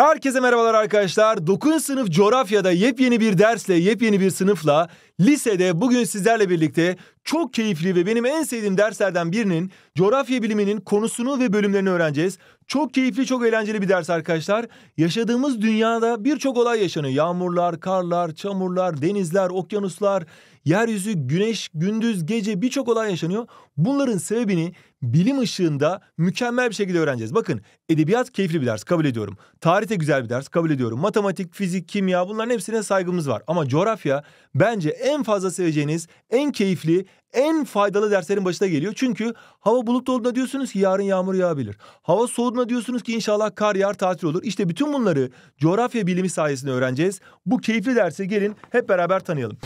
Herkese merhabalar arkadaşlar. 9. sınıf coğrafyada yepyeni bir dersle, yepyeni bir sınıfla lisede bugün sizlerle birlikte çok keyifli ve benim en sevdiğim derslerden birinin coğrafya biliminin konusunu ve bölümlerini öğreneceğiz. Çok keyifli, çok eğlenceli bir ders arkadaşlar. Yaşadığımız dünyada birçok olay yaşanıyor. Yağmurlar, karlar, çamurlar, denizler, okyanuslar, yeryüzü, güneş, gündüz, gece birçok olay yaşanıyor. Bunların sebebini bilim ışığında mükemmel bir şekilde öğreneceğiz. Bakın edebiyat keyifli bir ders kabul ediyorum. Tarihte güzel bir ders kabul ediyorum. Matematik, fizik, kimya bunların hepsine saygımız var. Ama coğrafya bence en fazla seveceğiniz, en keyifli, en faydalı derslerin başına geliyor. Çünkü hava bulutlu olduğunda diyorsunuz ki yarın yağmur yağabilir. Hava soğuduğunda diyorsunuz ki inşallah kar yağar tatil olur. İşte bütün bunları coğrafya bilimi sayesinde öğreneceğiz. Bu keyifli derse gelin hep beraber tanıyalım.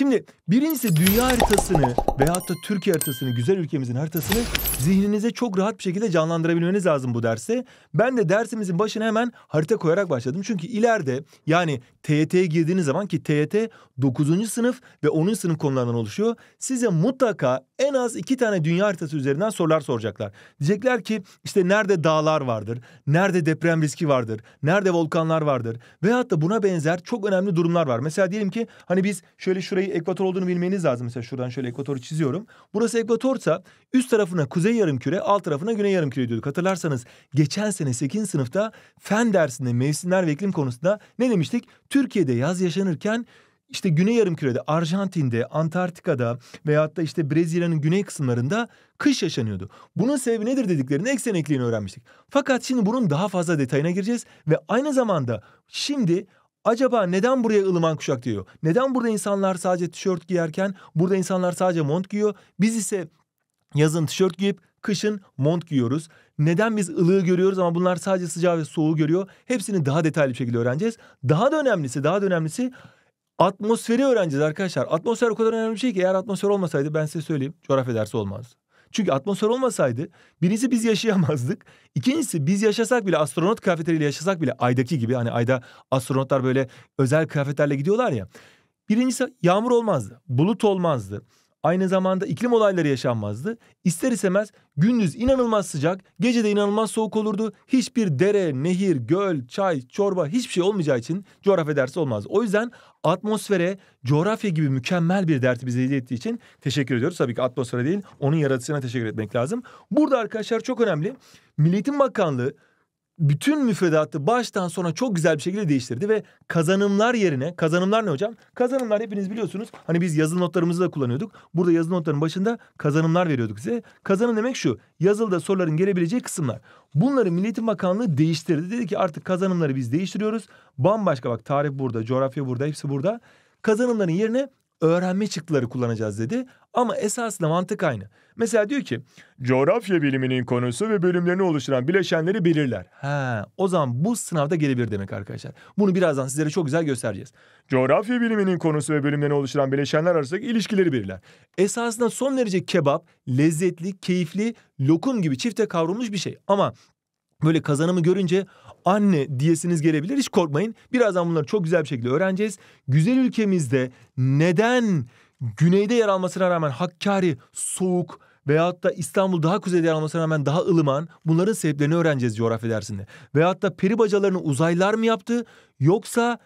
Şimdi birincisi dünya haritasını veyahut da Türkiye haritasını, güzel ülkemizin haritasını zihninize çok rahat bir şekilde canlandırabilmeniz lazım bu derse. Ben de dersimizin başına hemen harita koyarak başladım. Çünkü ileride yani TYT'ye girdiğiniz zaman ki TYT 9. sınıf ve 10. sınıf konularından oluşuyor. Size mutlaka en az iki tane dünya haritası üzerinden sorular soracaklar. Diyecekler ki işte nerede dağlar vardır, nerede deprem riski vardır, nerede volkanlar vardır veyahut da buna benzer çok önemli durumlar var. Mesela diyelim ki hani biz şöyle şurayı ekvator olduğunu bilmeniz lazım. Mesela şuradan şöyle ekvatoru çiziyorum. Burası ekvatorsa üst tarafına kuzey yarımküre, alt tarafına güney yarımküre diyorduk. Hatırlarsanız geçen sene 8. sınıfta fen dersinde mevsimler ve iklim konusunda ne demiştik? Türkiye'de yaz yaşanırken işte güney yarımkürede, Arjantin'de, Antarktika'da veyahut da işte Brezilya'nın güney kısımlarında kış yaşanıyordu. Bunun sebebi nedir dediklerini eksen ekliğini öğrenmiştik. Fakat şimdi bunun daha fazla detayına gireceğiz ve aynı zamanda şimdi Acaba neden buraya ılıman kuşak diyor? Neden burada insanlar sadece tişört giyerken burada insanlar sadece mont giyiyor? Biz ise yazın tişört giyip kışın mont giyiyoruz. Neden biz ılığı görüyoruz ama bunlar sadece sıcağı ve soğuğu görüyor? Hepsini daha detaylı bir şekilde öğreneceğiz. Daha da önemlisi, daha da önemlisi atmosferi öğreneceğiz arkadaşlar. Atmosfer o kadar önemli bir şey ki eğer atmosfer olmasaydı ben size söyleyeyim coğrafya dersi olmazdı. Çünkü atmosfer olmasaydı birincisi biz yaşayamazdık. İkincisi biz yaşasak bile astronot kıyafetleriyle yaşasak bile aydaki gibi hani ayda astronotlar böyle özel kıyafetlerle gidiyorlar ya. Birincisi yağmur olmazdı, bulut olmazdı. Aynı zamanda iklim olayları yaşanmazdı. İster istemez gündüz inanılmaz sıcak, gece de inanılmaz soğuk olurdu. Hiçbir dere, nehir, göl, çay, çorba hiçbir şey olmayacağı için coğrafya dersi olmaz. O yüzden atmosfere coğrafya gibi mükemmel bir derti bize hediye ettiği için teşekkür ediyoruz. Tabii ki atmosfere değil, onun yaratıcısına teşekkür etmek lazım. Burada arkadaşlar çok önemli. Milletin Bakanlığı bütün müfredatı baştan sona çok güzel bir şekilde değiştirdi ve kazanımlar yerine kazanımlar ne hocam? Kazanımlar hepiniz biliyorsunuz. Hani biz yazılı notlarımızı da kullanıyorduk. Burada yazılı notların başında kazanımlar veriyorduk size. Kazanım demek şu. Yazılıda soruların gelebileceği kısımlar. Bunları Milliyetin Bakanlığı değiştirdi. Dedi ki artık kazanımları biz değiştiriyoruz. Bambaşka bak tarih burada, coğrafya burada, hepsi burada. Kazanımların yerine öğrenme çıktıları kullanacağız dedi. Ama esasında mantık aynı. Mesela diyor ki coğrafya biliminin konusu ve bölümlerini oluşturan bileşenleri bilirler. Ha, o zaman bu sınavda gelebilir demek arkadaşlar. Bunu birazdan sizlere çok güzel göstereceğiz. Coğrafya biliminin konusu ve bölümlerini oluşturan bileşenler arasındaki ilişkileri bilirler. Esasında son derece kebap, lezzetli, keyifli, lokum gibi çifte kavrulmuş bir şey. Ama böyle kazanımı görünce anne diyesiniz gelebilir. Hiç korkmayın. Birazdan bunları çok güzel bir şekilde öğreneceğiz. Güzel ülkemizde neden güneyde yer almasına rağmen Hakkari soğuk veyahut da İstanbul daha kuzeyde yer almasına rağmen daha ılıman bunların sebeplerini öğreneceğiz coğrafya dersinde. Veyahut da peri bacalarını uzaylar mı yaptı yoksa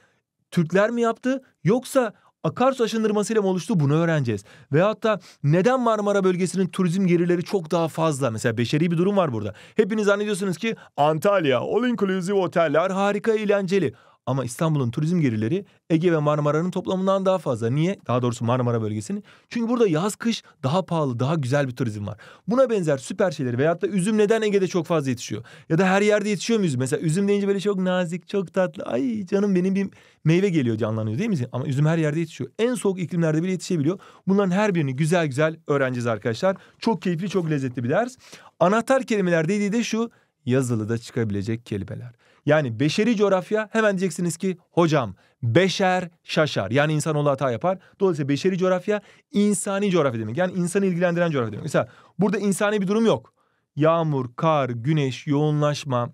Türkler mi yaptı yoksa akarsu aşındırmasıyla mı oluştu bunu öğreneceğiz. Ve hatta neden Marmara bölgesinin turizm gelirleri çok daha fazla? Mesela beşeri bir durum var burada. Hepiniz zannediyorsunuz ki Antalya, all inclusive oteller harika eğlenceli. Ama İstanbul'un turizm gelirleri Ege ve Marmara'nın toplamından daha fazla. Niye? Daha doğrusu Marmara bölgesini. Çünkü burada yaz kış daha pahalı, daha güzel bir turizm var. Buna benzer süper şeyleri veyahut da üzüm neden Ege'de çok fazla yetişiyor? Ya da her yerde yetişiyor mu üzüm? Mesela üzüm deyince böyle çok nazik, çok tatlı. Ay canım benim bir meyve geliyor canlanıyor değil mi? Ama üzüm her yerde yetişiyor. En soğuk iklimlerde bile yetişebiliyor. Bunların her birini güzel güzel öğreneceğiz arkadaşlar. Çok keyifli, çok lezzetli bir ders. Anahtar kelimeler dediği de şu yazılıda çıkabilecek kelimeler. Yani beşeri coğrafya hemen diyeceksiniz ki hocam beşer şaşar. Yani insanoğlu hata yapar. Dolayısıyla beşeri coğrafya insani coğrafya demek. Yani insanı ilgilendiren coğrafya demek. Mesela burada insani bir durum yok. Yağmur, kar, güneş, yoğunlaşma,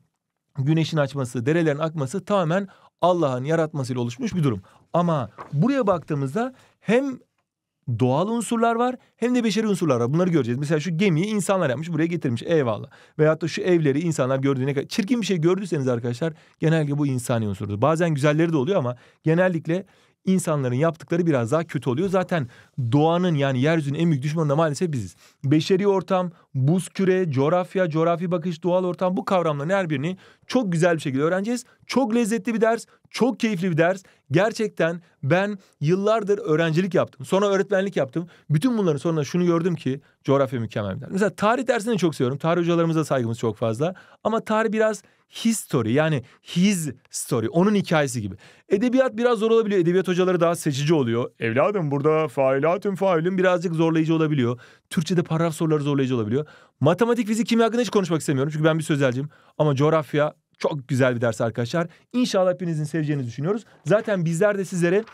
güneşin açması, derelerin akması tamamen Allah'ın yaratmasıyla oluşmuş bir durum. Ama buraya baktığımızda hem doğal unsurlar var hem de beşeri unsurlar var. Bunları göreceğiz. Mesela şu gemiyi insanlar yapmış buraya getirmiş eyvallah. Veyahut da şu evleri insanlar gördüğüne kadar. Çirkin bir şey gördüyseniz arkadaşlar genellikle bu insani unsurdur. Bazen güzelleri de oluyor ama genellikle insanların yaptıkları biraz daha kötü oluyor. Zaten doğanın yani yeryüzünün en büyük düşmanı da maalesef biziz. Beşeri ortam, buz küre, coğrafya, coğrafi bakış, doğal ortam bu kavramların her birini çok güzel bir şekilde öğreneceğiz. Çok lezzetli bir ders, çok keyifli bir ders. Gerçekten ben yıllardır öğrencilik yaptım. Sonra öğretmenlik yaptım. Bütün bunların sonunda şunu gördüm ki coğrafya mükemmel bir ders. Mesela tarih dersini çok seviyorum. Tarih hocalarımıza saygımız çok fazla. Ama tarih biraz his story yani his story onun hikayesi gibi. Edebiyat biraz zor olabiliyor. Edebiyat hocaları daha seçici oluyor. Evladım burada failatün failün birazcık zorlayıcı olabiliyor. Türkçe'de paragraf soruları zorlayıcı olabiliyor. Matematik, fizik, kimya hakkında hiç konuşmak istemiyorum. Çünkü ben bir sözelciyim. Ama coğrafya çok güzel bir ders arkadaşlar. İnşallah hepinizin seveceğini düşünüyoruz. Zaten bizler de sizlere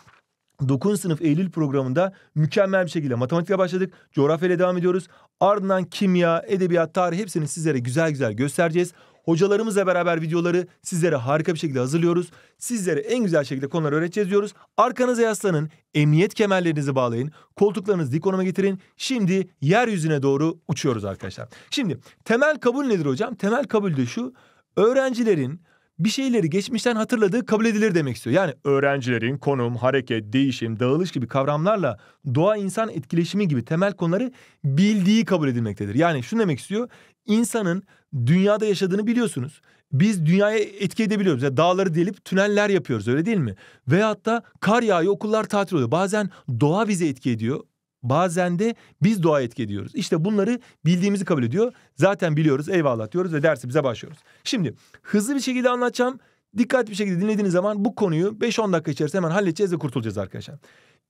9. sınıf Eylül programında mükemmel bir şekilde matematikle başladık. Coğrafyayla devam ediyoruz. Ardından kimya, edebiyat, tarih hepsini sizlere güzel güzel göstereceğiz. Hocalarımızla beraber videoları sizlere harika bir şekilde hazırlıyoruz. Sizlere en güzel şekilde konuları öğreteceğiz diyoruz. Arkanıza yaslanın, emniyet kemerlerinizi bağlayın, koltuklarınızı dik konuma getirin. Şimdi yeryüzüne doğru uçuyoruz arkadaşlar. Şimdi temel kabul nedir hocam? Temel kabul de şu, öğrencilerin bir şeyleri geçmişten hatırladığı kabul edilir demek istiyor. Yani öğrencilerin konum, hareket, değişim, dağılış gibi kavramlarla doğa insan etkileşimi gibi temel konuları bildiği kabul edilmektedir. Yani şunu demek istiyor. İnsanın dünyada yaşadığını biliyorsunuz. Biz dünyaya etki edebiliyoruz. Yani dağları delip tüneller yapıyoruz öyle değil mi? Veyahut da kar yağıyor okullar tatil oluyor. Bazen doğa bize etki ediyor. Bazen de biz doğa etki ediyoruz. İşte bunları bildiğimizi kabul ediyor. Zaten biliyoruz eyvallah diyoruz ve dersimize başlıyoruz. Şimdi hızlı bir şekilde anlatacağım. Dikkatli bir şekilde dinlediğiniz zaman bu konuyu 5-10 dakika içerisinde hemen halledeceğiz ve kurtulacağız arkadaşlar.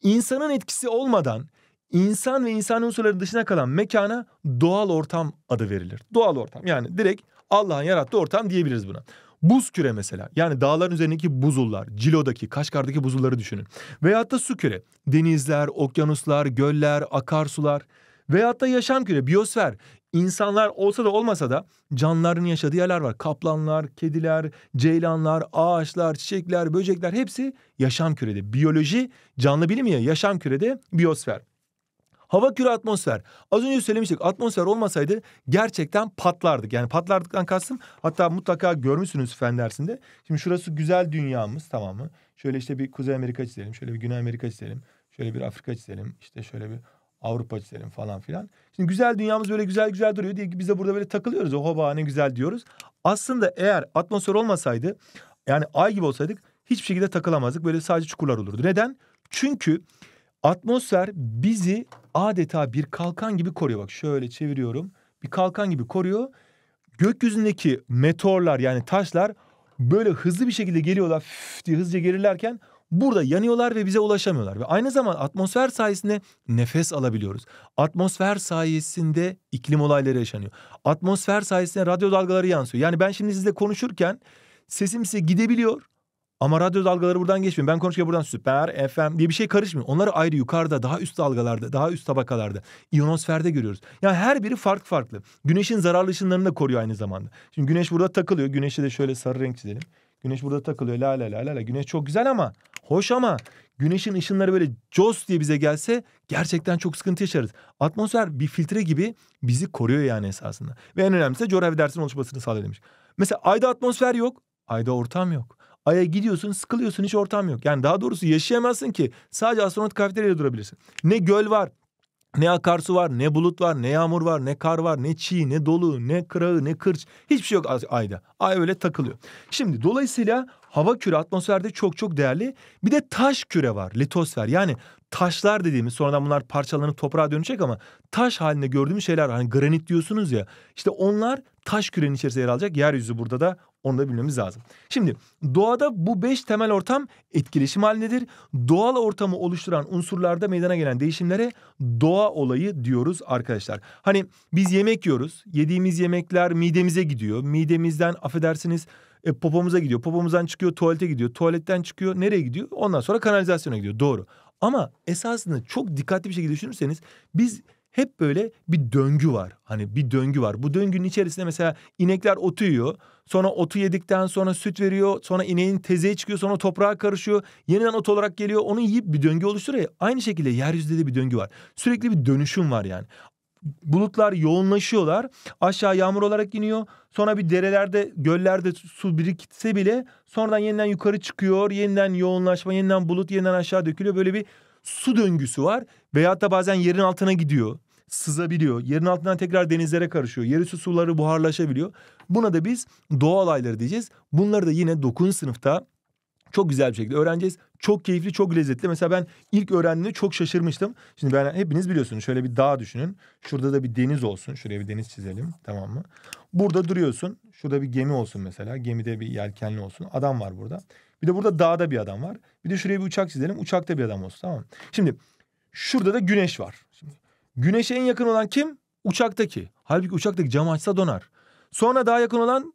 İnsanın etkisi olmadan insan ve insan unsurları dışına kalan mekana doğal ortam adı verilir. Doğal ortam yani direkt Allah'ın yarattığı ortam diyebiliriz buna. Buz küre mesela yani dağların üzerindeki buzullar, Cilo'daki, kaşkardaki buzulları düşünün. Veyahut da su küre, denizler, okyanuslar, göller, akarsular veyahut da yaşam küre, biyosfer. İnsanlar olsa da olmasa da canlıların yaşadığı yerler var. Kaplanlar, kediler, ceylanlar, ağaçlar, çiçekler, böcekler hepsi yaşam kürede. Biyoloji canlı bilim ya yaşam kürede biyosfer. Hava küre atmosfer. Az önce söylemiştik atmosfer olmasaydı gerçekten patlardık. Yani patlardıktan kastım hatta mutlaka görmüşsünüz fen dersinde. Şimdi şurası güzel dünyamız tamam mı? Şöyle işte bir Kuzey Amerika çizelim. Şöyle bir Güney Amerika çizelim. Şöyle bir Afrika çizelim. İşte şöyle bir Avrupa çizelim falan filan. Şimdi güzel dünyamız böyle güzel güzel duruyor diye biz de burada böyle takılıyoruz. Ohoba ne güzel diyoruz. Aslında eğer atmosfer olmasaydı yani ay gibi olsaydık hiçbir şekilde takılamazdık. Böyle sadece çukurlar olurdu. Neden? Çünkü Atmosfer bizi adeta bir kalkan gibi koruyor. Bak şöyle çeviriyorum. Bir kalkan gibi koruyor. Gökyüzündeki meteorlar yani taşlar böyle hızlı bir şekilde geliyorlar Füf diye hızlıca gelirlerken burada yanıyorlar ve bize ulaşamıyorlar. Ve aynı zaman atmosfer sayesinde nefes alabiliyoruz. Atmosfer sayesinde iklim olayları yaşanıyor. Atmosfer sayesinde radyo dalgaları yansıyor. Yani ben şimdi sizle konuşurken sesim size gidebiliyor ama radyo dalgaları buradan geçmiyor. Ben konuşurken buradan süper FM diye bir şey karışmıyor. Onları ayrı yukarıda, daha üst dalgalarda, daha üst tabakalarda, iyonosferde görüyoruz. Yani her biri farklı farklı. Güneşin zararlı ışınlarını da koruyor aynı zamanda. Şimdi güneş burada takılıyor. Güneşi de şöyle sarı renk çizelim. Güneş burada takılıyor. La la la la la. Güneş çok güzel ama hoş ama güneşin ışınları böyle cos diye bize gelse gerçekten çok sıkıntı yaşarız. Atmosfer bir filtre gibi bizi koruyor yani esasında. Ve en önemlisi de coğrafi dersin oluşmasını sağlıyor demiş. Mesela ayda atmosfer yok. Ayda ortam yok. Ay'a gidiyorsun sıkılıyorsun hiç ortam yok. Yani daha doğrusu yaşayamazsın ki sadece astronot kafeteryada durabilirsin. Ne göl var ne akarsu var, ne bulut var, ne yağmur var, ne kar var, ne çiğ, ne dolu, ne kırağı, ne kırç. Hiçbir şey yok ayda. Ay öyle takılıyor. Şimdi dolayısıyla hava küre atmosferde çok çok değerli. Bir de taş küre var. Litosfer. Yani taşlar dediğimiz sonradan bunlar parçalanıp toprağa dönecek ama taş halinde gördüğümüz şeyler hani granit diyorsunuz ya. İşte onlar taş kürenin içerisinde yer alacak. Yeryüzü burada da onu da bilmemiz lazım. Şimdi doğada bu beş temel ortam etkileşim halindedir. Doğal ortamı oluşturan unsurlarda meydana gelen değişimlere doğa olayı diyoruz arkadaşlar. Hani biz yemek yiyoruz. Yediğimiz yemekler midemize gidiyor. Midemizden affedersiniz e, popomuza gidiyor. Popomuzdan çıkıyor tuvalete gidiyor. Tuvaletten çıkıyor nereye gidiyor? Ondan sonra kanalizasyona gidiyor. Doğru. Ama esasında çok dikkatli bir şekilde düşünürseniz biz hep böyle bir döngü var. Hani bir döngü var. Bu döngünün içerisinde mesela inekler otu yiyor. Sonra otu yedikten sonra süt veriyor. Sonra ineğin tezeye çıkıyor. Sonra toprağa karışıyor. Yeniden ot olarak geliyor. Onu yiyip bir döngü oluşturuyor. Aynı şekilde yeryüzünde de bir döngü var. Sürekli bir dönüşüm var yani bulutlar yoğunlaşıyorlar. Aşağı yağmur olarak iniyor. Sonra bir derelerde, göllerde su birikse bile sonradan yeniden yukarı çıkıyor. Yeniden yoğunlaşma, yeniden bulut, yeniden aşağı dökülüyor. Böyle bir su döngüsü var. Veyahut da bazen yerin altına gidiyor. Sızabiliyor. Yerin altından tekrar denizlere karışıyor. Yeri su suları buharlaşabiliyor. Buna da biz doğa olayları diyeceğiz. Bunları da yine 9. sınıfta çok güzel bir şekilde öğreneceğiz. Çok keyifli, çok lezzetli. Mesela ben ilk öğrendiğimde çok şaşırmıştım. Şimdi ben hepiniz biliyorsunuz şöyle bir dağ düşünün. Şurada da bir deniz olsun. Şuraya bir deniz çizelim tamam mı? Burada duruyorsun. Şurada bir gemi olsun mesela. Gemide bir yelkenli olsun. Adam var burada. Bir de burada dağda bir adam var. Bir de şuraya bir uçak çizelim. Uçakta bir adam olsun tamam mı? Şimdi şurada da güneş var. Şimdi güneşe en yakın olan kim? Uçaktaki. Halbuki uçaktaki cam açsa donar. Sonra daha yakın olan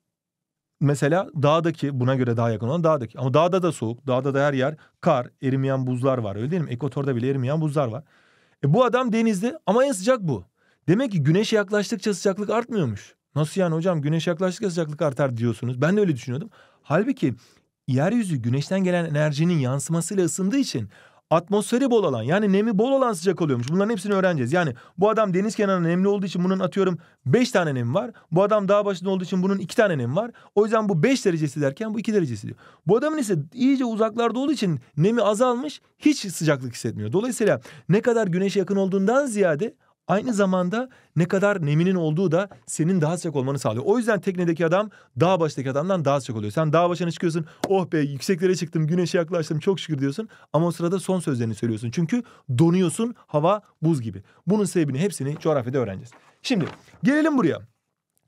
mesela dağdaki buna göre daha yakın olan dağdaki. Ama dağda da soğuk. Dağda da her yer kar, erimeyen buzlar var öyle değil mi? Ekvatorda bile erimeyen buzlar var. E bu adam denizde ama en sıcak bu. Demek ki güneşe yaklaştıkça sıcaklık artmıyormuş. Nasıl yani hocam güneşe yaklaştıkça sıcaklık artar diyorsunuz. Ben de öyle düşünüyordum. Halbuki yeryüzü güneşten gelen enerjinin yansımasıyla ısındığı için atmosferi bol olan yani nemi bol olan sıcak oluyormuş. Bunların hepsini öğreneceğiz. Yani bu adam deniz kenarında nemli olduğu için bunun atıyorum 5 tane nem var. Bu adam dağ başında olduğu için bunun 2 tane nem var. O yüzden bu 5 derecesi derken bu 2 derecesi diyor. Bu adamın ise iyice uzaklarda olduğu için nemi azalmış hiç sıcaklık hissetmiyor. Dolayısıyla ne kadar güneşe yakın olduğundan ziyade Aynı zamanda ne kadar neminin olduğu da senin daha sıcak olmanı sağlıyor. O yüzden teknedeki adam dağ baştaki adamdan daha sıcak oluyor. Sen dağ başına çıkıyorsun. Oh be yükseklere çıktım. Güneşe yaklaştım. Çok şükür diyorsun. Ama o sırada son sözlerini söylüyorsun. Çünkü donuyorsun. Hava buz gibi. Bunun sebebini hepsini coğrafyada öğreneceğiz. Şimdi gelelim buraya.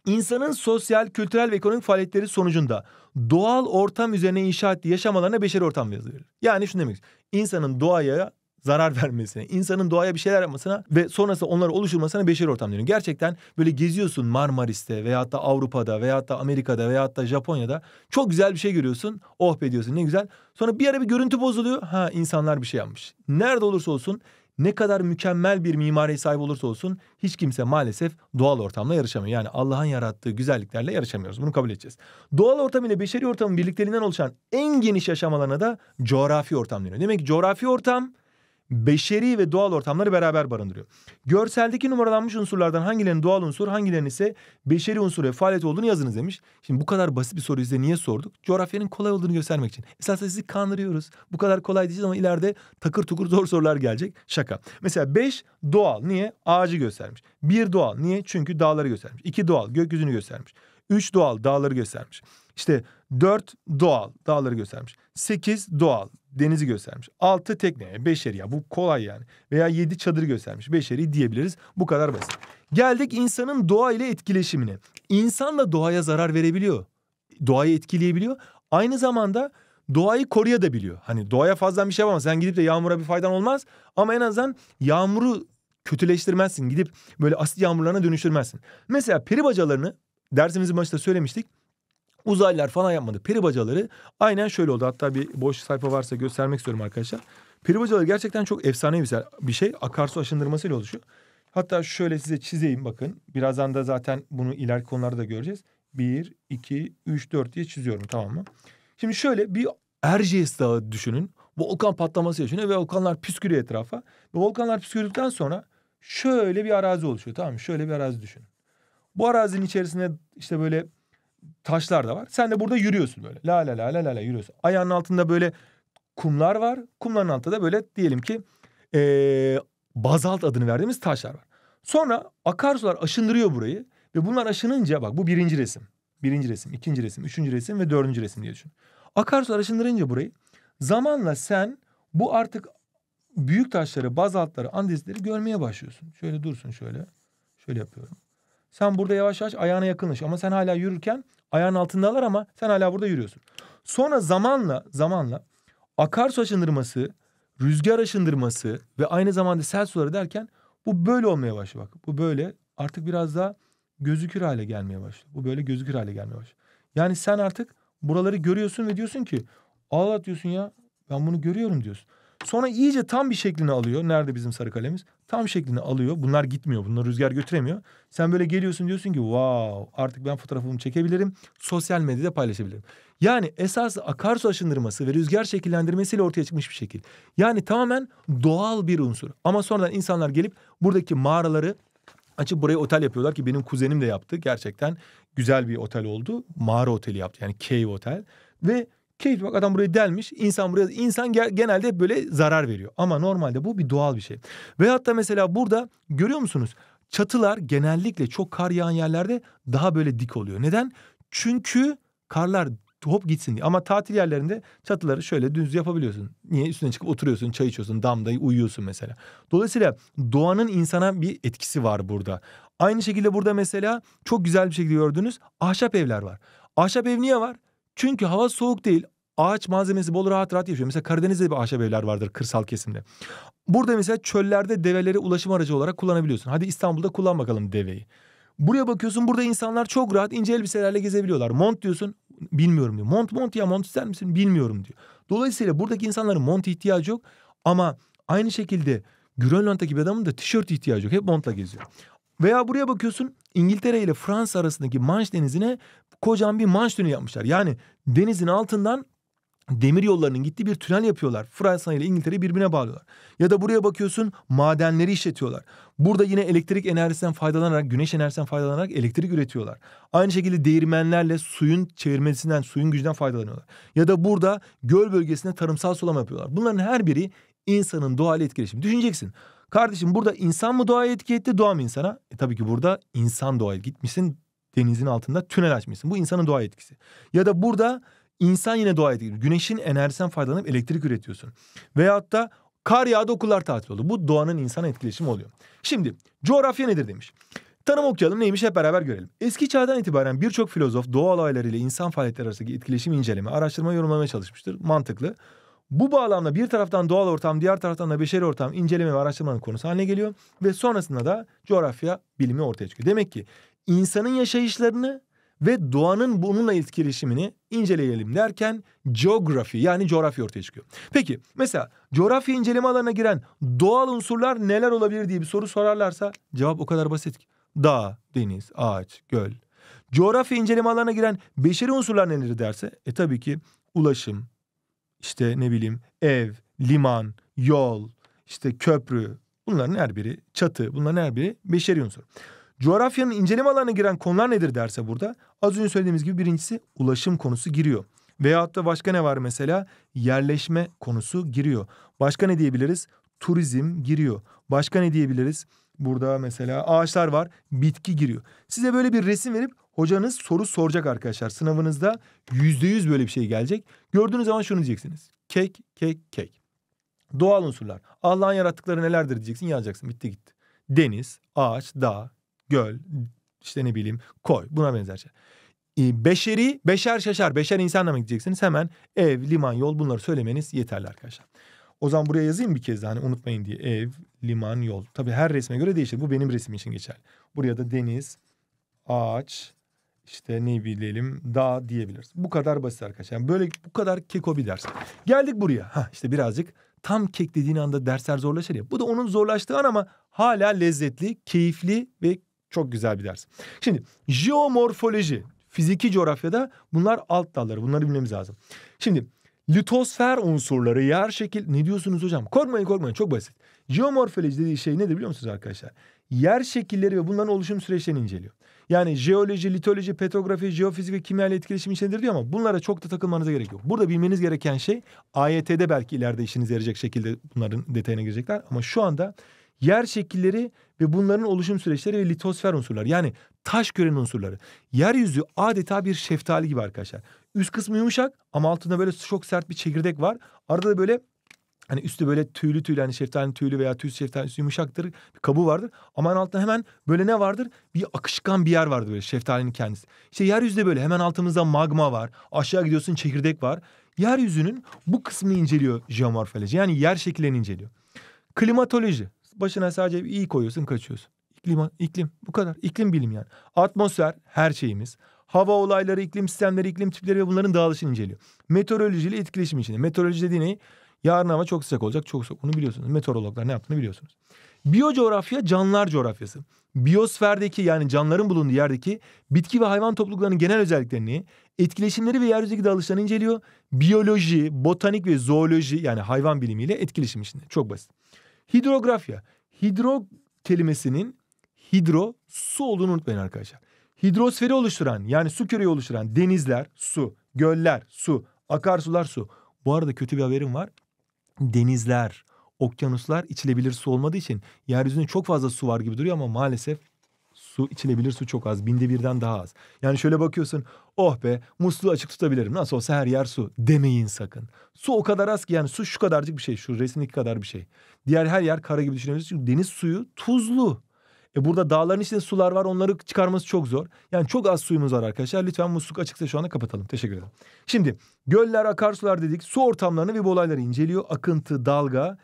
İnsanın sosyal, kültürel ve ekonomik faaliyetleri sonucunda doğal ortam üzerine inşa ettiği yaşam alanına beşeri ortam yazılır. Yani şunu demek İnsanın doğaya zarar vermesine, insanın doğaya bir şeyler yapmasına ve sonrasında onları oluşturmasına beşer ortam deniyor. Gerçekten böyle geziyorsun Marmaris'te veyahut da Avrupa'da veyahut da Amerika'da veyahut da Japonya'da çok güzel bir şey görüyorsun. Oh be diyorsun ne güzel. Sonra bir ara bir görüntü bozuluyor. Ha insanlar bir şey yapmış. Nerede olursa olsun ne kadar mükemmel bir mimariye sahip olursa olsun hiç kimse maalesef doğal ortamla yarışamıyor. Yani Allah'ın yarattığı güzelliklerle yarışamıyoruz. Bunu kabul edeceğiz. Doğal ortam ile beşeri ortamın birliklerinden oluşan en geniş yaşam alanına da coğrafi ortam deniyor. Demek ki coğrafi ortam beşeri ve doğal ortamları beraber barındırıyor. Görseldeki numaralanmış unsurlardan hangilerinin doğal unsur, hangilerinin ise beşeri unsur ve faaliyet olduğunu yazınız demiş. Şimdi bu kadar basit bir soruyu size niye sorduk? Coğrafyanın kolay olduğunu göstermek için. Esasında sizi kandırıyoruz. Bu kadar kolay diyeceğiz ama ileride takır tukur zor sorular gelecek. Şaka. Mesela beş doğal. Niye? Ağacı göstermiş. Bir doğal. Niye? Çünkü dağları göstermiş. İki doğal. Gökyüzünü göstermiş. Üç doğal. Dağları göstermiş. İşte dört doğal. Dağları göstermiş. Sekiz doğal denizi göstermiş. Altı tekne yani beşeri ya bu kolay yani. Veya yedi çadır göstermiş. Beşeri diyebiliriz. Bu kadar basit. Geldik insanın doğa ile etkileşimine. İnsan da doğaya zarar verebiliyor. Doğayı etkileyebiliyor. Aynı zamanda doğayı koruya da biliyor. Hani doğaya fazla bir şey yapamaz. Sen gidip de yağmura bir faydan olmaz. Ama en azından yağmuru kötüleştirmezsin. Gidip böyle asit yağmurlarına dönüştürmezsin. Mesela peri bacalarını dersimizin başında söylemiştik Uzaylılar falan yapmadı. Peri bacaları aynen şöyle oldu. Hatta bir boş sayfa varsa göstermek istiyorum arkadaşlar. Peri bacaları gerçekten çok efsanevi bir şey. Akarsu aşındırmasıyla oluşuyor. Hatta şöyle size çizeyim bakın. Birazdan da zaten bunu ileriki konularda da göreceğiz. Bir, iki, üç, dört diye çiziyorum tamam mı? Şimdi şöyle bir Erciyes Dağı düşünün. Volkan patlaması yaşıyor ve volkanlar püskürüyor etrafa. Ve volkanlar püskürdükten sonra şöyle bir arazi oluşuyor tamam mı? Şöyle bir arazi düşünün. Bu arazinin içerisinde işte böyle taşlar da var. Sen de burada yürüyorsun böyle. La la la la la la yürüyorsun. Ayağının altında böyle kumlar var. Kumların altında da böyle diyelim ki ee, bazalt adını verdiğimiz taşlar var. Sonra akarsular aşındırıyor burayı ve bunlar aşınınca bak bu birinci resim. Birinci resim, ikinci resim, üçüncü resim ve dördüncü resim diye düşün. Akarsular aşındırınca burayı zamanla sen bu artık büyük taşları, bazaltları, andesleri görmeye başlıyorsun. Şöyle dursun şöyle. Şöyle yapıyorum. Sen burada yavaş yavaş ayağına yakınlaş ama sen hala yürürken ayağın altındalar ama sen hala burada yürüyorsun. Sonra zamanla zamanla akarsu aşındırması, rüzgar aşındırması ve aynı zamanda sel suları derken bu böyle olmaya başlıyor bak. Bu böyle artık biraz daha gözükür hale gelmeye başlıyor. Bu böyle gözükür hale gelmeye başlıyor. Yani sen artık buraları görüyorsun ve diyorsun ki Allah diyorsun ya ben bunu görüyorum diyorsun. Sonra iyice tam bir şeklini alıyor. Nerede bizim sarı kalemiz? Tam şeklini alıyor. Bunlar gitmiyor. Bunlar rüzgar götüremiyor. Sen böyle geliyorsun diyorsun ki wow artık ben fotoğrafımı çekebilirim. Sosyal medyada paylaşabilirim. Yani esas akarsu aşındırması ve rüzgar şekillendirmesiyle ortaya çıkmış bir şekil. Yani tamamen doğal bir unsur. Ama sonradan insanlar gelip buradaki mağaraları açıp buraya otel yapıyorlar ki benim kuzenim de yaptı. Gerçekten güzel bir otel oldu. Mağara oteli yaptı yani cave otel. Ve Keyif bak adam burayı delmiş. İnsan buraya insan genelde hep böyle zarar veriyor. Ama normalde bu bir doğal bir şey. Ve hatta mesela burada görüyor musunuz? Çatılar genellikle çok kar yağan yerlerde daha böyle dik oluyor. Neden? Çünkü karlar hop gitsin diye. Ama tatil yerlerinde çatıları şöyle düz yapabiliyorsun. Niye? Üstüne çıkıp oturuyorsun, çay içiyorsun, damda uyuyorsun mesela. Dolayısıyla doğanın insana bir etkisi var burada. Aynı şekilde burada mesela çok güzel bir şekilde gördünüz. Ahşap evler var. Ahşap ev niye var? Çünkü hava soğuk değil ağaç malzemesi bol rahat rahat yaşıyor. Mesela Karadeniz'de bir ahşap evler vardır kırsal kesimde. Burada mesela çöllerde develeri ulaşım aracı olarak kullanabiliyorsun. Hadi İstanbul'da kullan bakalım deveyi. Buraya bakıyorsun burada insanlar çok rahat ince elbiselerle gezebiliyorlar. Mont diyorsun bilmiyorum diyor. Mont mont ya mont ister misin bilmiyorum diyor. Dolayısıyla buradaki insanların mont ihtiyacı yok. Ama aynı şekilde Grönland'daki bir adamın da tişört ihtiyacı yok. Hep montla geziyor. Veya buraya bakıyorsun İngiltere ile Fransa arasındaki Manş denizine kocaman bir Manş dönü yapmışlar. Yani denizin altından demir yollarının gittiği bir tünel yapıyorlar. Fransa ile İngiltere'yi birbirine bağlıyorlar. Ya da buraya bakıyorsun madenleri işletiyorlar. Burada yine elektrik enerjisinden faydalanarak, güneş enerjisinden faydalanarak elektrik üretiyorlar. Aynı şekilde değirmenlerle suyun çevirmesinden, suyun gücünden faydalanıyorlar. Ya da burada göl bölgesinde tarımsal sulama yapıyorlar. Bunların her biri insanın doğayla etkileşimi. Düşüneceksin. Kardeşim burada insan mı doğaya etki etti, doğa mı insana? E tabii ki burada insan doğaya gitmişsin, denizin altında tünel açmışsın. Bu insanın doğa etkisi. Ya da burada İnsan yine dua ediyor. Güneşin enerjisinden faydalanıp elektrik üretiyorsun. Veyahut da kar yağdı okullar tatil oldu. Bu doğanın insan etkileşimi oluyor. Şimdi coğrafya nedir demiş. Tanım okuyalım neymiş hep beraber görelim. Eski çağdan itibaren birçok filozof doğa olaylarıyla insan faaliyetleri arasındaki etkileşim inceleme, araştırma yorumlamaya çalışmıştır. Mantıklı. Bu bağlamda bir taraftan doğal ortam, diğer taraftan da beşeri ortam inceleme ve araştırmanın konusu haline geliyor. Ve sonrasında da coğrafya bilimi ortaya çıkıyor. Demek ki insanın yaşayışlarını ve doğanın bununla etkileşimini inceleyelim derken geografi yani coğrafya ortaya çıkıyor. Peki mesela coğrafya inceleme alanına giren doğal unsurlar neler olabilir diye bir soru sorarlarsa cevap o kadar basit ki. Dağ, deniz, ağaç, göl. Coğrafya inceleme alanına giren beşeri unsurlar neleri derse e tabii ki ulaşım, işte ne bileyim ev, liman, yol, işte köprü bunların her biri çatı bunların her biri beşeri unsur. Coğrafyanın inceleme alanına giren konular nedir derse burada az önce söylediğimiz gibi birincisi ulaşım konusu giriyor. Veyahut da başka ne var mesela? Yerleşme konusu giriyor. Başka ne diyebiliriz? Turizm giriyor. Başka ne diyebiliriz? Burada mesela ağaçlar var, bitki giriyor. Size böyle bir resim verip hocanız soru soracak arkadaşlar. Sınavınızda yüzde yüz böyle bir şey gelecek. Gördüğünüz zaman şunu diyeceksiniz. Kek, kek, kek. Doğal unsurlar. Allah'ın yarattıkları nelerdir diyeceksin yazacaksın. Bitti gitti. Deniz, ağaç, dağ, göl, işte ne bileyim koy buna benzer şey. Ee, beşeri, beşer şaşar, beşer insanla mı gideceksiniz? Hemen ev, liman, yol bunları söylemeniz yeterli arkadaşlar. O zaman buraya yazayım bir kez daha hani unutmayın diye. Ev, liman, yol. Tabii her resme göre değişir. Bu benim resim için geçerli. Buraya da deniz, ağaç, işte ne bilelim dağ diyebiliriz. Bu kadar basit arkadaşlar. Yani böyle bu kadar keko bir ders. Geldik buraya. Ha işte birazcık tam kek dediğin anda dersler zorlaşır ya. Bu da onun zorlaştığı an ama hala lezzetli, keyifli ve çok güzel bir ders. Şimdi jeomorfoloji, fiziki coğrafyada bunlar alt dalları. Bunları bilmemiz lazım. Şimdi litosfer unsurları, yer şekil... Ne diyorsunuz hocam? Korkmayın korkmayın çok basit. Jeomorfoloji dediği şey nedir biliyor musunuz arkadaşlar? Yer şekilleri ve bunların oluşum süreçlerini inceliyor. Yani jeoloji, litoloji, petrografi, jeofizik ve kimya ile etkileşim içindedir diyor ama bunlara çok da takılmanıza gerek yok. Burada bilmeniz gereken şey AYT'de belki ileride işinize yarayacak şekilde bunların detayına girecekler. Ama şu anda yer şekilleri ve bunların oluşum süreçleri ve litosfer unsurları yani taş gören unsurları. Yeryüzü adeta bir şeftali gibi arkadaşlar. Üst kısmı yumuşak ama altında böyle çok sert bir çekirdek var. Arada da böyle Hani üstü böyle tüylü tüylü hani şeftalinin tüylü veya tüy şeftalinin yumuşaktır. Bir kabuğu vardır. Ama en altında hemen böyle ne vardır? Bir akışkan bir yer vardır böyle şeftalinin kendisi. İşte de böyle hemen altımızda magma var. Aşağı gidiyorsun çekirdek var. Yeryüzünün bu kısmını inceliyor jeomorfoloji. Yani yer şekillerini inceliyor. Klimatoloji. Başına sadece bir iyi koyuyorsun kaçıyorsun. İklim, iklim bu kadar. İklim bilim yani. Atmosfer her şeyimiz. Hava olayları, iklim sistemleri, iklim tipleri ve bunların dağılışını inceliyor. Meteorolojiyle etkileşim içinde. Meteoroloji dediği ne? Yarın hava çok sıcak olacak, çok soğuk. Bunu biliyorsunuz. Meteorologlar ne yaptığını biliyorsunuz. Biyocoğrafya canlılar coğrafyası. Biyosferdeki yani canlıların bulunduğu yerdeki bitki ve hayvan topluluklarının genel özelliklerini, etkileşimleri ve yeryüzündeki dağılışlarını inceliyor. Biyoloji, botanik ve zooloji yani hayvan bilimiyle etkileşim içinde. Çok basit. Hidrografya. Hidro kelimesinin hidro su olduğunu unutmayın arkadaşlar. Hidrosferi oluşturan yani su küreyi oluşturan denizler su, göller su, akarsular su. Bu arada kötü bir haberim var. Denizler, okyanuslar içilebilir su olmadığı için yeryüzünde çok fazla su var gibi duruyor ama maalesef su içilebilir su çok az. Binde birden daha az. Yani şöyle bakıyorsun oh be musluğu açık tutabilirim. Nasıl olsa her yer su demeyin sakın. Su o kadar az ki yani su şu kadarcık bir şey. Şu resimdeki kadar bir şey. Diğer her yer kara gibi düşünebiliriz. Çünkü deniz suyu tuzlu. E burada dağların içinde sular var onları çıkarması çok zor. Yani çok az suyumuz var arkadaşlar. Lütfen musluk açıksa şu anda kapatalım. Teşekkür ederim. Şimdi göller, akarsular dedik. Su ortamlarını ve bu olayları inceliyor. Akıntı, dalga,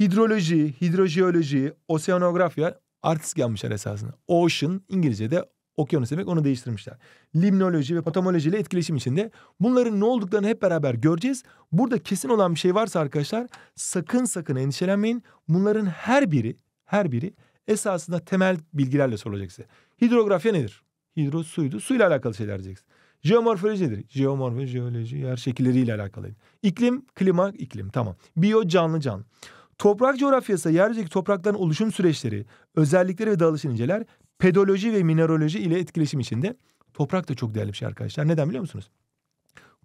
hidroloji, hidrojeoloji, oseanografya Artistik gelmişler esasında. Ocean İngilizce'de okyanus demek onu değiştirmişler. Limnoloji ve patomoloji ile etkileşim içinde. Bunların ne olduklarını hep beraber göreceğiz. Burada kesin olan bir şey varsa arkadaşlar sakın sakın endişelenmeyin. Bunların her biri her biri esasında temel bilgilerle sorulacak size. Hidrografya nedir? Hidro suydu. Suyla alakalı şeyler diyeceksin. Jeomorfoloji nedir? Jeomorfoloji, jeoloji, yer şekilleriyle alakalı. İklim, klima, iklim tamam. Biyo canlı canlı. Toprak coğrafyası yeryüzündeki toprakların oluşum süreçleri, özellikleri ve dağılışını inceler. Pedoloji ve mineraloji ile etkileşim içinde. Toprak da çok değerli bir şey arkadaşlar. Neden biliyor musunuz?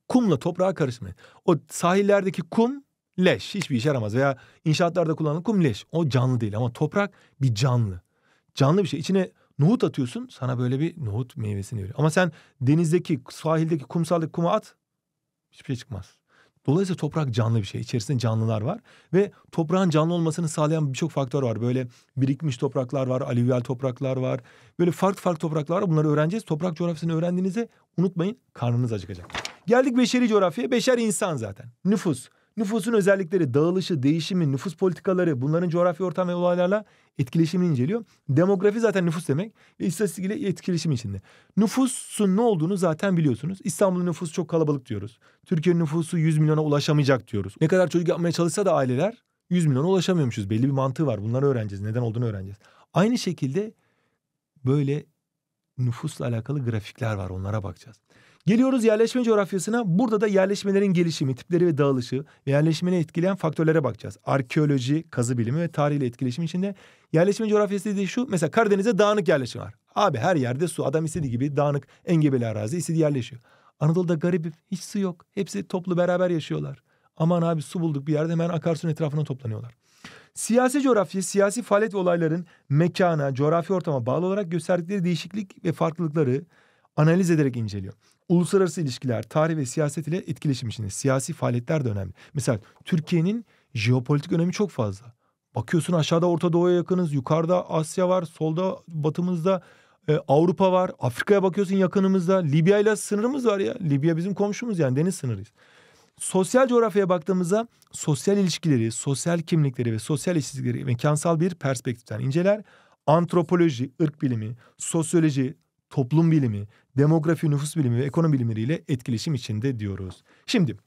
Kumla toprağa karışmayın. O sahillerdeki kum leş. Hiçbir işe yaramaz. Veya inşaatlarda kullanılan kum leş. O canlı değil ama toprak bir canlı. Canlı bir şey. İçine nohut atıyorsun sana böyle bir nohut meyvesini veriyor. Ama sen denizdeki, sahildeki, kumsaldaki kuma at hiçbir şey çıkmaz. Dolayısıyla toprak canlı bir şey. İçerisinde canlılar var ve toprağın canlı olmasını sağlayan birçok faktör var. Böyle birikmiş topraklar var, alüvyal topraklar var. Böyle farklı farklı topraklar var. Bunları öğreneceğiz. Toprak coğrafyasını öğrendiğinizde unutmayın karnınız acıkacak. Geldik beşeri coğrafyaya. Beşer insan zaten. Nüfus. Nüfusun özellikleri, dağılışı, değişimi, nüfus politikaları, bunların coğrafya ortam ve olaylarla etkileşimini inceliyor. Demografi zaten nüfus demek ve istatistik ile etkileşim içinde. Nüfusun ne olduğunu zaten biliyorsunuz. İstanbul'un nüfusu çok kalabalık diyoruz. Türkiye'nin nüfusu 100 milyona ulaşamayacak diyoruz. Ne kadar çocuk yapmaya çalışsa da aileler 100 milyona ulaşamıyormuşuz. Belli bir mantığı var. Bunları öğreneceğiz. Neden olduğunu öğreneceğiz. Aynı şekilde böyle nüfusla alakalı grafikler var. Onlara bakacağız. Geliyoruz yerleşme coğrafyasına. Burada da yerleşmelerin gelişimi, tipleri ve dağılışı ve yerleşmeni etkileyen faktörlere bakacağız. Arkeoloji, kazı bilimi ve tarihle etkileşim içinde. Yerleşme coğrafyası dediği şu. Mesela Karadeniz'de dağınık yerleşim var. Abi her yerde su. Adam istediği gibi dağınık, engebeli arazi istediği yerleşiyor. Anadolu'da garip hiç su yok. Hepsi toplu beraber yaşıyorlar. Aman abi su bulduk bir yerde hemen akarsun etrafına toplanıyorlar. Siyasi coğrafya, siyasi faaliyet ve olayların mekana, coğrafi ortama bağlı olarak gösterdikleri değişiklik ve farklılıkları analiz ederek inceliyor uluslararası ilişkiler, tarih ve siyaset ile etkileşim içinde. Siyasi faaliyetler de önemli. Mesela Türkiye'nin jeopolitik önemi çok fazla. Bakıyorsun aşağıda Orta Doğu'ya yakınız, yukarıda Asya var, solda batımızda e, Avrupa var. Afrika'ya bakıyorsun yakınımızda. Libya ile sınırımız var ya. Libya bizim komşumuz yani deniz sınırıyız. Sosyal coğrafyaya baktığımızda sosyal ilişkileri, sosyal kimlikleri ve sosyal işsizlikleri mekansal bir perspektiften inceler. Antropoloji, ırk bilimi, sosyoloji, toplum bilimi, demografi, nüfus bilimi ve ekonomi bilimleriyle etkileşim içinde diyoruz. Şimdi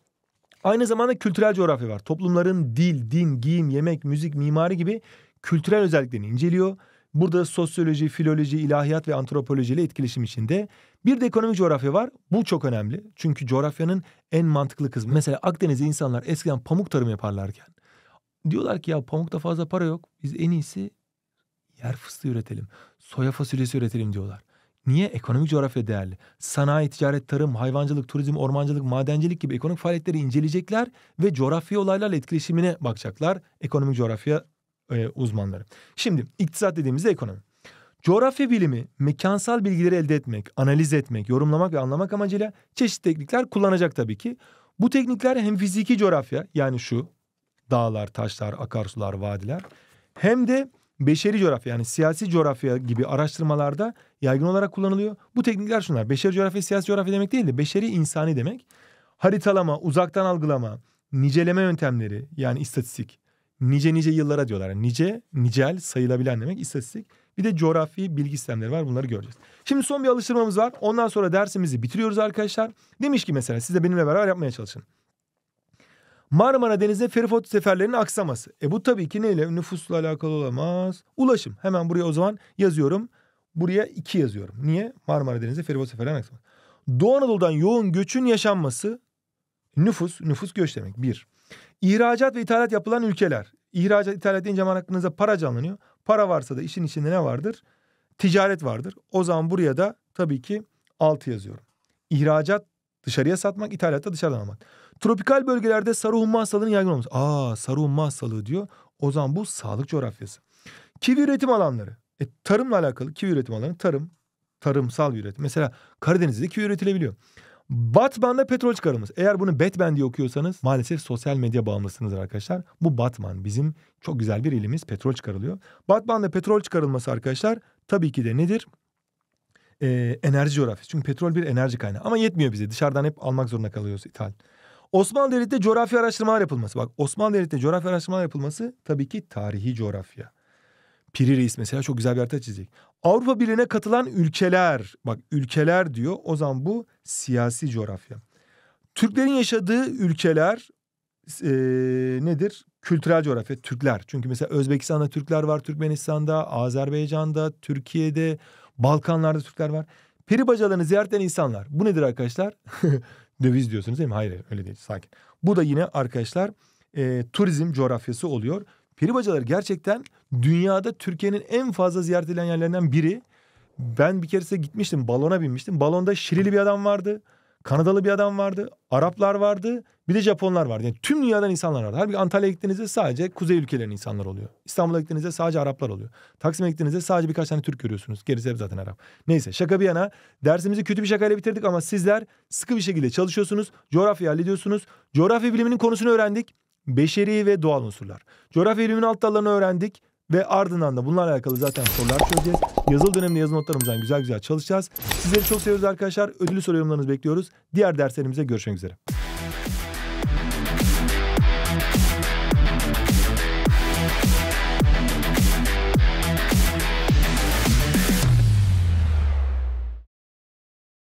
aynı zamanda kültürel coğrafya var. Toplumların dil, din, giyim, yemek, müzik, mimari gibi kültürel özelliklerini inceliyor. Burada sosyoloji, filoloji, ilahiyat ve antropoloji ile etkileşim içinde. Bir de ekonomik coğrafya var. Bu çok önemli. Çünkü coğrafyanın en mantıklı kısmı. Mesela Akdeniz'de insanlar eskiden pamuk tarımı yaparlarken diyorlar ki ya pamukta fazla para yok. Biz en iyisi yer fıstığı üretelim. Soya fasulyesi üretelim diyorlar. Niye? Ekonomik coğrafya değerli. Sanayi, ticaret, tarım, hayvancılık, turizm, ormancılık, madencilik gibi ekonomik faaliyetleri inceleyecekler ve coğrafya olaylarla etkileşimine bakacaklar ekonomik coğrafya e, uzmanları. Şimdi iktisat dediğimizde ekonomi. Coğrafya bilimi mekansal bilgileri elde etmek, analiz etmek, yorumlamak ve anlamak amacıyla çeşitli teknikler kullanacak tabii ki. Bu teknikler hem fiziki coğrafya yani şu dağlar, taşlar, akarsular, vadiler hem de beşeri coğrafya yani siyasi coğrafya gibi araştırmalarda yaygın olarak kullanılıyor. Bu teknikler şunlar. Beşeri coğrafya siyasi coğrafya demek değil de beşeri insani demek. Haritalama, uzaktan algılama, niceleme yöntemleri yani istatistik. Nice nice yıllara diyorlar. Yani nice, nicel sayılabilen demek istatistik. Bir de coğrafi bilgi sistemleri var bunları göreceğiz. Şimdi son bir alıştırmamız var. Ondan sonra dersimizi bitiriyoruz arkadaşlar. Demiş ki mesela siz de benimle beraber yapmaya çalışın. Marmara Denizi'ne feribot seferlerinin aksaması. E bu tabii ki neyle? Nüfusla alakalı olamaz. Ulaşım. Hemen buraya o zaman yazıyorum. Buraya iki yazıyorum. Niye? Marmara Denizi'ne feribot seferlerinin aksaması. Doğu Anadolu'dan yoğun göçün yaşanması. Nüfus. Nüfus göç demek. Bir. İhracat ve ithalat yapılan ülkeler. İhracat, ithalat deyince hemen aklınıza para canlanıyor. Para varsa da işin içinde ne vardır? Ticaret vardır. O zaman buraya da tabii ki altı yazıyorum. İhracat Dışarıya satmak, ithalatta dışarıdan almak. Tropikal bölgelerde sarı humma hastalığının yaygın olması. Aa sarı humma hastalığı diyor. O zaman bu sağlık coğrafyası. Kivi üretim alanları. E, tarımla alakalı kivi üretim alanı tarım. Tarımsal üretim. Mesela Karadeniz'de kivi üretilebiliyor. Batman'da petrol çıkarılması. Eğer bunu Batman diye okuyorsanız maalesef sosyal medya bağımlısınızdır arkadaşlar. Bu Batman bizim çok güzel bir ilimiz petrol çıkarılıyor. Batman'da petrol çıkarılması arkadaşlar tabii ki de nedir? e, enerji coğrafyası. Çünkü petrol bir enerji kaynağı ama yetmiyor bize. Dışarıdan hep almak zorunda kalıyoruz ithal. Osmanlı Devleti'de coğrafya araştırmalar yapılması. Bak Osmanlı Devleti'de coğrafya araştırmalar yapılması tabii ki tarihi coğrafya. Piri Reis mesela çok güzel bir harita çizecek. Avrupa Birliği'ne katılan ülkeler. Bak ülkeler diyor. O zaman bu siyasi coğrafya. Türklerin yaşadığı ülkeler e, nedir? Kültürel coğrafya Türkler. Çünkü mesela Özbekistan'da Türkler var, Türkmenistan'da, Azerbaycan'da, Türkiye'de, Balkanlarda Türkler var. Peri bacalarını ziyaret eden insanlar. Bu nedir arkadaşlar? Döviz diyorsunuz değil mi? Hayır öyle değil sakin. Bu da yine arkadaşlar e, turizm coğrafyası oluyor. Peri bacaları gerçekten dünyada Türkiye'nin en fazla ziyaret edilen yerlerinden biri. Ben bir keresinde gitmiştim balona binmiştim. Balonda Şirili bir adam vardı. Kanadalı bir adam vardı, Araplar vardı, bir de Japonlar vardı. Yani tüm dünyadan insanlar vardı. Halbuki Antalya'ya gittiğinizde sadece kuzey ülkelerinin insanlar oluyor. İstanbul'a gittiğinizde sadece Araplar oluyor. Taksim'e gittiğinizde sadece birkaç tane Türk görüyorsunuz. Gerisi hep zaten Arap. Neyse şaka bir yana dersimizi kötü bir şakayla bitirdik ama sizler sıkı bir şekilde çalışıyorsunuz. Coğrafya hallediyorsunuz. Coğrafya biliminin konusunu öğrendik. Beşeri ve doğal unsurlar. Coğrafya biliminin alt dallarını öğrendik ve ardından da bunlarla alakalı zaten sorular çözeceğiz. Yazılı dönemde yazı notlarımızdan güzel güzel çalışacağız. Sizleri çok seviyoruz arkadaşlar. Ödülü soru yorumlarınızı bekliyoruz. Diğer derslerimize görüşmek üzere.